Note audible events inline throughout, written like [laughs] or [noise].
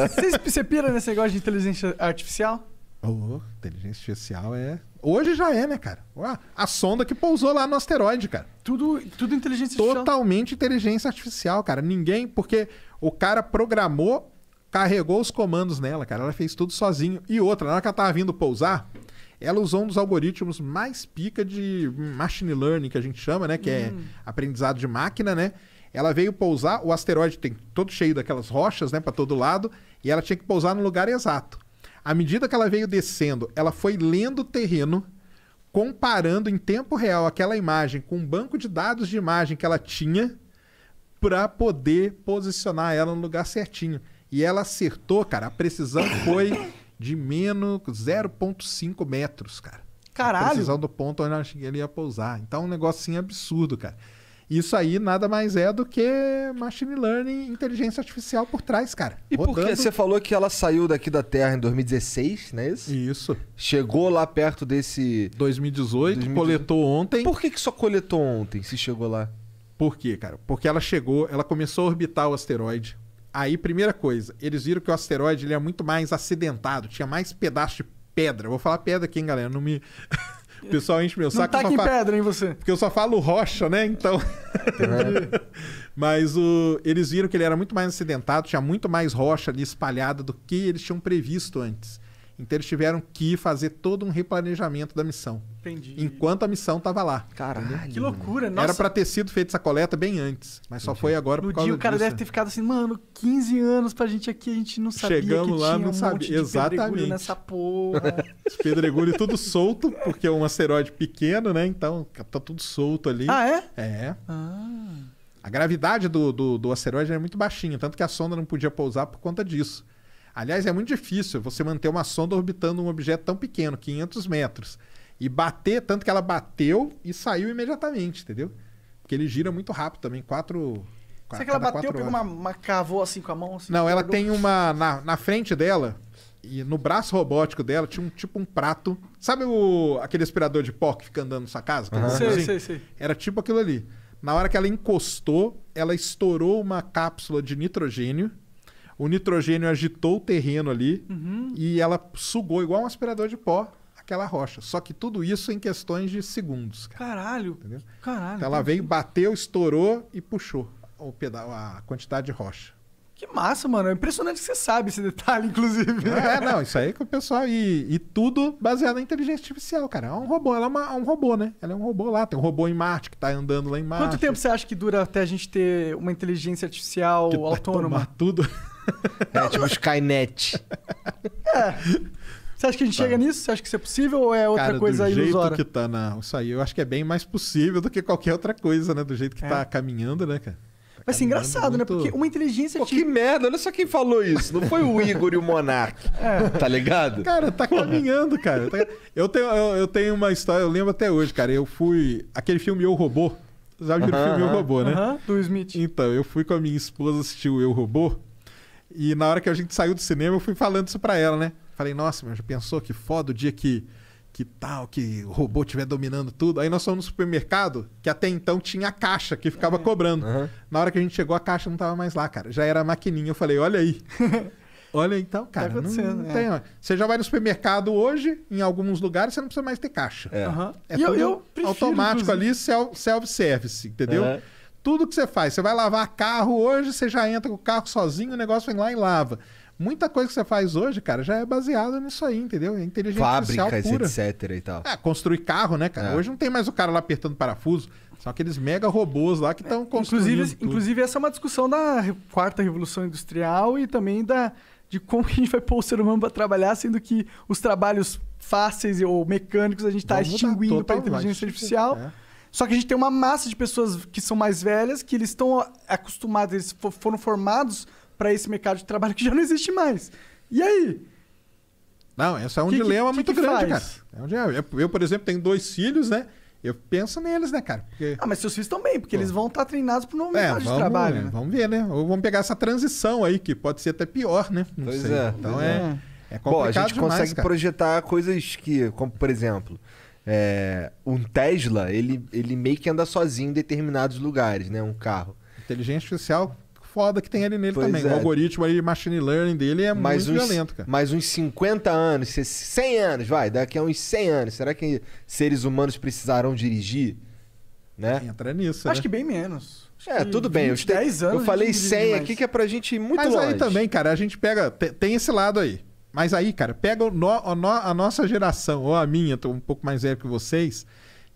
Você, você pira nesse negócio de inteligência artificial? Oh, inteligência artificial é. Hoje já é, né, cara? Ué, a sonda que pousou lá no asteroide, cara. Tudo, tudo inteligência artificial. Totalmente inteligência artificial, cara. Ninguém. Porque o cara programou, carregou os comandos nela, cara. Ela fez tudo sozinho. E outra, na hora que ela tava vindo pousar, ela usou um dos algoritmos mais pica de machine learning, que a gente chama, né? Que é hum. é aprendizado de máquina, né? ela veio pousar, o asteroide tem todo cheio daquelas rochas, né, para todo lado, e ela tinha que pousar no lugar exato. À medida que ela veio descendo, ela foi lendo o terreno, comparando em tempo real aquela imagem com um banco de dados de imagem que ela tinha para poder posicionar ela no lugar certinho. E ela acertou, cara, a precisão foi de menos 0.5 metros, cara. Caralho. A precisão do ponto onde ela ia pousar. Então, é um negocinho absurdo, cara. Isso aí nada mais é do que machine learning, inteligência artificial por trás, cara. E por que você falou que ela saiu daqui da Terra em 2016, né, isso? Isso. Chegou lá perto desse 2018, 2018. coletou ontem. Por que, que só coletou ontem, se chegou lá? Por quê, cara? Porque ela chegou, ela começou a orbitar o asteroide. Aí, primeira coisa, eles viram que o asteroide ele é muito mais acidentado, tinha mais pedaço de pedra. Eu vou falar pedra aqui, hein, galera? Não me [laughs] O pessoal enche meu saco. Não tá aqui fa... pedra, hein, você? Porque eu só falo rocha, né? Então... [laughs] Mas o... eles viram que ele era muito mais acidentado, tinha muito mais rocha ali espalhada do que eles tinham previsto antes. Então eles tiveram que fazer todo um replanejamento da missão. Entendi. Enquanto a missão estava lá. Caralho. Que loucura, nossa. Era para ter sido feita essa coleta bem antes, mas Entendi. só foi agora no por causa No dia o cara deve né? ter ficado assim, mano, 15 anos pra gente aqui, a gente não sabia Chegamos que lá, tinha não um sabia. Exatamente. nessa porra. [laughs] Os pedregulhos tudo solto, porque é um asteroide pequeno, né? Então tá tudo solto ali. Ah, é? É. Ah. A gravidade do, do, do asteroide é muito baixinha, tanto que a sonda não podia pousar por conta disso. Aliás, é muito difícil você manter uma sonda orbitando um objeto tão pequeno, 500 metros, e bater, tanto que ela bateu e saiu imediatamente, entendeu? Porque ele gira muito rápido também, quatro. Será que ela bateu, pegou uma, uma cavou assim com a mão? Assim, Não, ela guardou? tem uma. Na, na frente dela, e no braço robótico dela tinha um tipo um prato. Sabe o, aquele aspirador de pó que fica andando na sua casa? Uhum. Sei, assim? sei, sei. Era tipo aquilo ali. Na hora que ela encostou, ela estourou uma cápsula de nitrogênio o nitrogênio agitou o terreno ali uhum. e ela sugou igual um aspirador de pó aquela rocha. Só que tudo isso em questões de segundos. Cara. Caralho. Entendeu? Caralho. Então ela veio, bateu, estourou e puxou o pedal, a quantidade de rocha. Que massa, mano. É impressionante que você sabe esse detalhe, [laughs] inclusive. É, não, isso aí que o pessoal. E, e tudo baseado na inteligência artificial, cara. É um robô, ela é, uma, é um robô, né? Ela é um robô lá, tem um robô em Marte que tá andando lá em Marte. Quanto tempo você acha que dura até a gente ter uma inteligência artificial que autônoma? Tomar tudo. É tipo Skynet. É. Você acha que a gente tá. chega nisso? Você acha que isso é possível ou é outra Cara, coisa do jeito que tá, não. Isso aí eu acho que é bem mais possível do que qualquer outra coisa, né? Do jeito que é. tá caminhando, né, cara? Vai ser é engraçado, né? muito... né? Porque uma inteligência Pô, Que merda, olha só quem falou isso. Não foi o Igor e o Monark. É. Tá ligado? Cara, tá caminhando, cara. Tá- eu, tenho, eu, tenho uma história, eu lembro até hoje, cara. Eu fui. Aquele filme Eu Robô. Sabe uh -huh, o filme uh -huh. Eu Robô, né? Uh -huh, do Smith. Então, eu fui com a minha esposa assistir o Eu Robô. E na hora que a gente saiu do cinema, eu fui falando isso pra ela, né? Falei, nossa, meu, já pensou que foda o dia que, que tal, que o robô estiver dominando tudo? Aí nós fomos no supermercado, que até então tinha a caixa que ficava é. cobrando. Uhum. Na hora que a gente chegou, a caixa não tava mais lá, cara. Já era a maquininha. Eu falei, olha aí. [laughs] olha então, tá cara. Tá acontecendo, não, não é. tem, Você já vai no supermercado hoje, em alguns lugares, você não precisa mais ter caixa. É, uhum. é tudo eu prefiro, automático inclusive. ali, self-service, entendeu? Uhum. Tudo que você faz, você vai lavar carro hoje, você já entra com o carro sozinho, o negócio vem lá e lava. Muita coisa que você faz hoje, cara, já é baseada nisso aí, entendeu? É inteligência Fábricas, etc e tal. É, construir carro, né, cara? É. Hoje não tem mais o cara lá apertando parafuso. São aqueles mega robôs lá que estão é, construindo. Inclusive, tudo. inclusive, essa é uma discussão da quarta revolução industrial e também da, de como [laughs] a gente vai pôr o ser humano para trabalhar, sendo que os trabalhos fáceis ou mecânicos a gente está extinguindo para a inteligência artificial. É. Só que a gente tem uma massa de pessoas que são mais velhas, que eles estão acostumados, eles foram formados para esse mercado de trabalho [laughs] que já não existe mais. E aí? Não, esse é um que, dilema que, muito que grande, faz? cara. É eu, por exemplo, tenho dois filhos, né? Eu penso neles, né, cara? Porque... Ah, mas seus filhos também, porque Pô. eles vão estar tá treinados para o novo é, mercado vamos, de trabalho. Né? Vamos ver, né? Ou vamos pegar essa transição aí, que pode ser até pior, né? Não pois sei. É, então é, é. é complicado Bom, a gente demais, consegue cara. projetar coisas que, como por exemplo, é, um Tesla, ele, ele meio que anda sozinho em determinados lugares, né? Um carro. Inteligência artificial foda que tem ali nele pois também. É. O algoritmo aí, machine learning dele é mais muito uns, violento, cara. Mais uns 50 anos, 100 anos, vai, daqui a uns 100 anos, será que seres humanos precisarão dirigir? Né? Entra nisso, Acho né? que bem menos. É, tudo bem. eu, 10 anos eu falei 100 aqui que é pra gente ir muito Mas longe. Mas aí também, cara, a gente pega... Tem esse lado aí. Mas aí, cara, pega no, a, nossa geração, ou a minha, tô um pouco mais velho que vocês,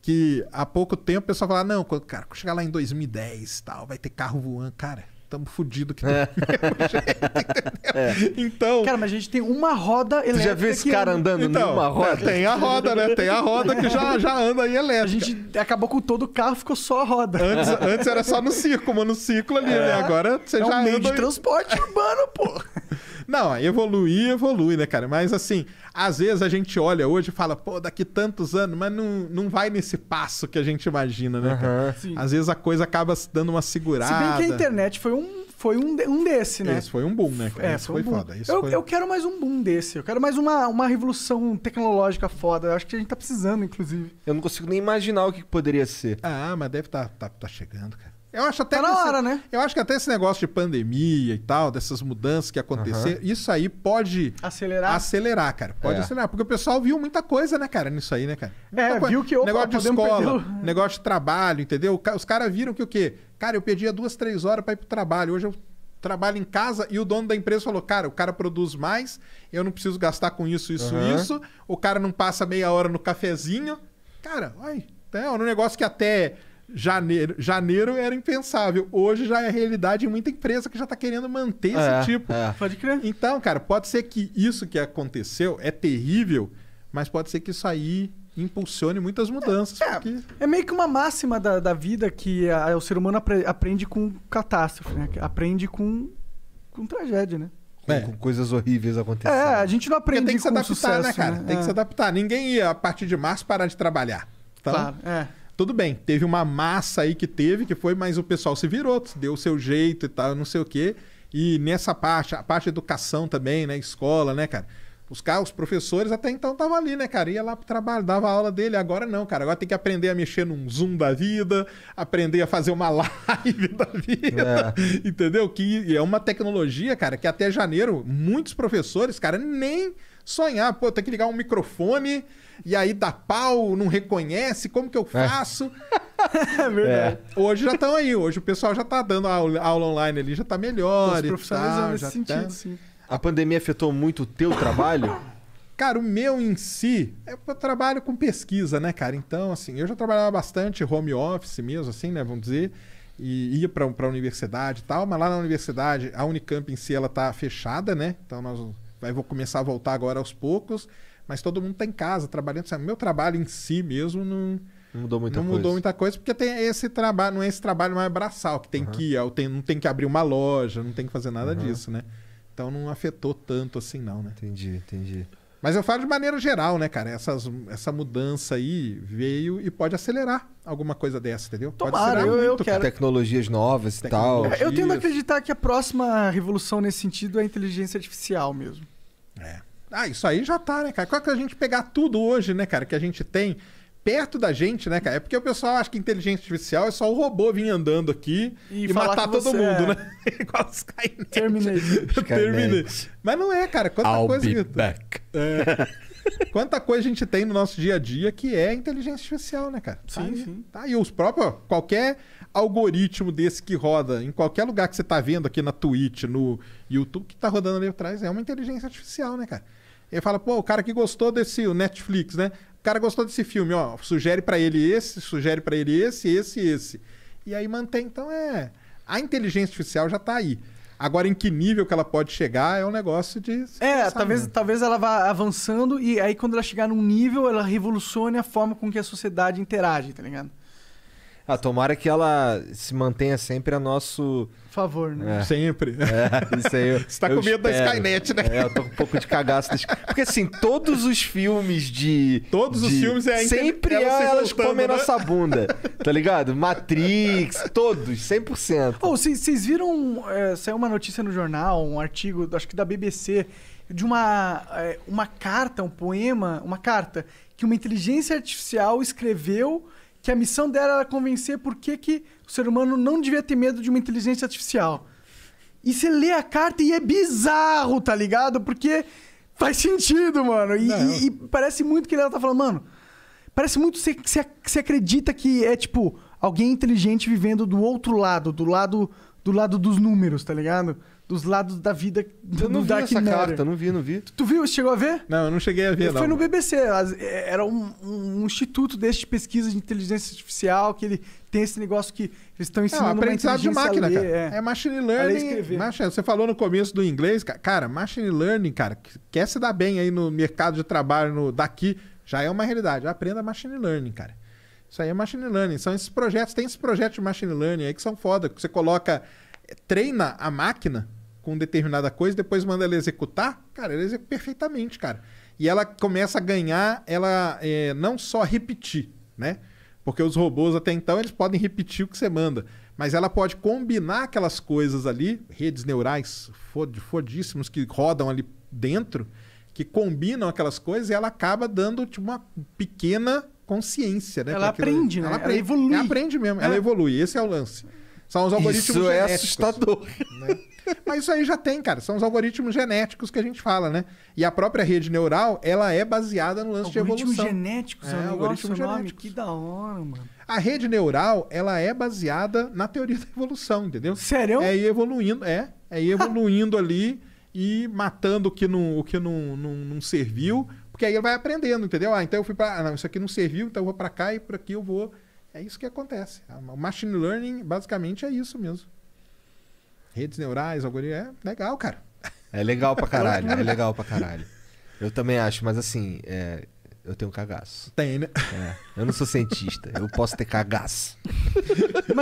que há pouco tempo o pessoal fala, não, cara, quando chegar lá em 2010 tal, vai ter carro voando, cara. Tamo fodido que é. [laughs] jeito, [laughs] é. Então. Cara, mas a gente tem uma roda elétrica. Você já viu esse cara andando então, numa roda? [laughs] Tem a roda, né? Tem a roda que já, já anda aí elétrica. A gente acabou com todo o carro, ficou só a roda. Antes, antes era só no circo, mano. No ciclo ali, né? é. né? Agora você é já um meio de transporte urbano, pô. Não, evoluir, evolui, né, cara? Mas assim, às vezes a gente olha hoje e fala, pô, daqui tantos anos, mas não, não vai nesse passo que a gente imagina, né, cara? Às vezes a coisa acaba dando uma segurada. Se bem que a internet foi um foi um, um desse, né? Esse foi um boom, né? Cara? É, foi, um foi, foda. Eu, foi... eu, quero mais um boom desse. Eu quero mais uma, uma revolução tecnológica foda. Eu acho que a gente tá precisando, inclusive. Eu não consigo nem imaginar o que poderia ser. Ah, mas deve tá, tá, tá chegando, cara. Eu acho até tá na hora, esse, né? Eu acho que até esse negócio de pandemia e tal, dessas mudanças que aconteceram, uhum. isso aí pode acelerar. Acelerar, cara. Pode é. acelerar, porque o pessoal viu muita coisa, né, cara, nisso aí, né, cara? É, muita é, coisa. viu que opa, negócio de escola, [laughs] negócio de trabalho, entendeu? Os caras viram que o quê? Cara, eu perdia duas, três horas para ir pro trabalho. Hoje eu trabalho em casa e o dono da empresa falou: "Cara, o cara produz mais, eu não preciso gastar com isso, isso, uhum. isso. O cara não passa meia hora no cafezinho". Cara, olha, é um negócio que até Janeiro, janeiro era impensável. Hoje já é realidade em muita empresa que já está querendo manter é, esse tipo. É. Pode crer. Então, cara, pode ser que isso que aconteceu é terrível, mas pode ser que isso aí impulsione muitas mudanças. É, porque... é meio que uma máxima da, da vida que a, o ser humano apre, aprende com catástrofe, né? Aprende com, com tragédia, né? É. com coisas horríveis é, acontecendo. É, a gente não aprende porque tem que se adaptar, né, sucesso, né, cara? Né? Tem que é. se adaptar. Ninguém ia, a partir de março, parar de trabalhar. Então, claro, é. Tudo bem, teve uma massa aí que teve, que foi, mas o pessoal se virou, deu o seu jeito e tal, não sei o quê. E nessa parte, a parte de educação também, né? Escola, né, cara? Os, caras, os professores até então estavam ali, né, cara? Ia lá pro trabalho, dava aula dele. Agora não, cara. Agora tem que aprender a mexer num Zoom da vida, aprender a fazer uma [laughs] live da vida. É. Entendeu? Que é uma tecnologia, cara, que até janeiro muitos professores, cara, nem sonhar, ah, pô, tem que ligar um microfone e aí dá pau, não reconhece, como que eu é. faço? É, [laughs] é verdade. É. Hoje já estão aí, hoje o pessoal já está dando aula, aula, online ali, já está melhor Os profissionais Nesse já sentido, tá... sim. A pandemia afetou muito o teu trabalho? Cara, o meu em si, é, eu trabalho com pesquisa, né, cara? Então, assim, eu já trabalhava bastante home office mesmo, assim, né, vamos dizer, e ia para a universidade e tal, mas lá na universidade, a Unicamp em si, ela tá fechada, né? Então, nós vai vou começar a voltar agora aos poucos, mas todo mundo está em casa trabalhando. Sabe? Meu trabalho em si mesmo não. Não mudou muita não coisa. Não mudou muita coisa, porque tem esse trabalho, não é esse trabalho mais braçal, que tem uhum. que ir, não tem que abrir uma loja, não tem que fazer nada uhum. disso, né? Então não afetou tanto assim, não, né? Entendi, entendi. Mas eu falo de maneira geral, né, cara? Essas, essa mudança aí veio e pode acelerar alguma coisa dessa, entendeu? Tomara, eu, eu quero. Tecnologias novas e tal. É, eu tendo a acreditar que a próxima revolução nesse sentido é a inteligência artificial mesmo. É. Ah, isso aí já tá, né, cara? Qual é que a gente pegar tudo hoje, né, cara, que a gente tem perto da gente, né, cara? É porque o pessoal acha que inteligência artificial é só o robô vir andando aqui e, e matar todo mundo, é... né? [laughs] Igual os Skynet. Terminei. [laughs] Terminei. Mas não é, cara. Quanta I'll coisa. Be que... back. É. [laughs] Quanta coisa a gente tem no nosso dia a dia que é inteligência artificial, né, cara? Tá sim, tá, sim. Tá, e os próprios, qualquer algoritmo desse que roda em qualquer lugar que você tá vendo aqui na Twitch, no YouTube, que tá rodando ali atrás, é uma inteligência artificial, né, cara? Ele fala, pô, o cara que gostou desse Netflix, né? cara gostou desse filme, ó, sugere para ele esse, sugere para ele esse, esse, esse. E aí mantém. Então é. A inteligência artificial já tá aí. Agora, em que nível que ela pode chegar é um negócio de. É, talvez, né? talvez ela vá avançando e aí, quando ela chegar num nível, ela revolucione a forma com que a sociedade interage, tá ligado? Ah, tomara que ela se mantenha sempre a nosso favor, né? É. Sempre. É, isso aí. Eu, [laughs] Você tá com medo espero. da Skynet, né? É, eu tô com um pouco de cagaço. Das... Porque assim, todos os filmes de. Todos de... os filmes é a Sempre ela é se elas voltando, comem né? nossa bunda. Tá ligado? Matrix, todos, 100%. Ou oh, vocês viram. É, saiu uma notícia no jornal, um artigo, acho que da BBC, de uma, é, uma carta, um poema, uma carta, que uma inteligência artificial escreveu que a missão dela era convencer por que, que o ser humano não devia ter medo de uma inteligência artificial. E você lê a carta e é bizarro, tá ligado? Porque faz sentido, mano. E, e, e parece muito que ela tá falando, mano. Parece muito que você, que você acredita que é, tipo, alguém inteligente vivendo do outro lado, do lado do lado dos números, tá ligado? dos lados da vida do, eu não vi Dark essa Matter. carta, não vi, não vi. Tu, tu viu? Chegou a ver? Não, eu não cheguei a ver. Foi no BBC. É, era um, um, um instituto deste de pesquisa de inteligência artificial que ele tem esse negócio que eles estão é, ensinando é, aprendizado de máquina, ler, cara. É. é. machine learning. Machine, você falou no começo do inglês, cara, machine learning, cara, quer se dar bem aí no mercado de trabalho no, daqui, já é uma realidade. Aprenda machine learning, cara. Isso aí é machine learning. São esses projetos, tem esses projetos de machine learning aí que são foda, que você coloca é, treina a máquina com determinada coisa, depois manda ela executar, cara, ela executa perfeitamente, cara. E ela começa a ganhar, ela é, não só repetir, né? Porque os robôs até então eles podem repetir o que você manda. Mas ela pode combinar aquelas coisas ali, redes neurais fod fodíssimos que rodam ali dentro, que combinam aquelas coisas e ela acaba dando tipo, uma pequena consciência, né? Ela aquilo... aprende, né? Ela, aprende, ela evolui. Ela aprende mesmo, é. ela evolui. Esse é o lance. São os é algoritmos Isso genéticos. é assustador. Né? Mas isso aí já tem, cara. São os algoritmos genéticos que a gente fala, né? E a própria rede neural, ela é baseada no lance de evolução. Genéticos, é, é algoritmo genético, Que da hora, mano. A rede neural, ela é baseada na teoria [laughs] da evolução, entendeu? Sério? É ir evoluindo, é. É ir evoluindo [laughs] ali e matando o que não, o que não, não, não serviu, porque aí ele vai aprendendo, entendeu? Ah, então eu fui para. Ah, não, isso aqui não serviu, então eu vou para cá e por aqui eu vou. É isso que acontece. O machine learning, basicamente, é isso mesmo redes neurais, algoritmo. É legal, cara. É legal pra [laughs] caralho. é legal pra caralho. Eu também acho, mas assim, é, eu tenho cagaço. Tem, né? É, eu não sou cientista. eu posso ter cagaço. [laughs]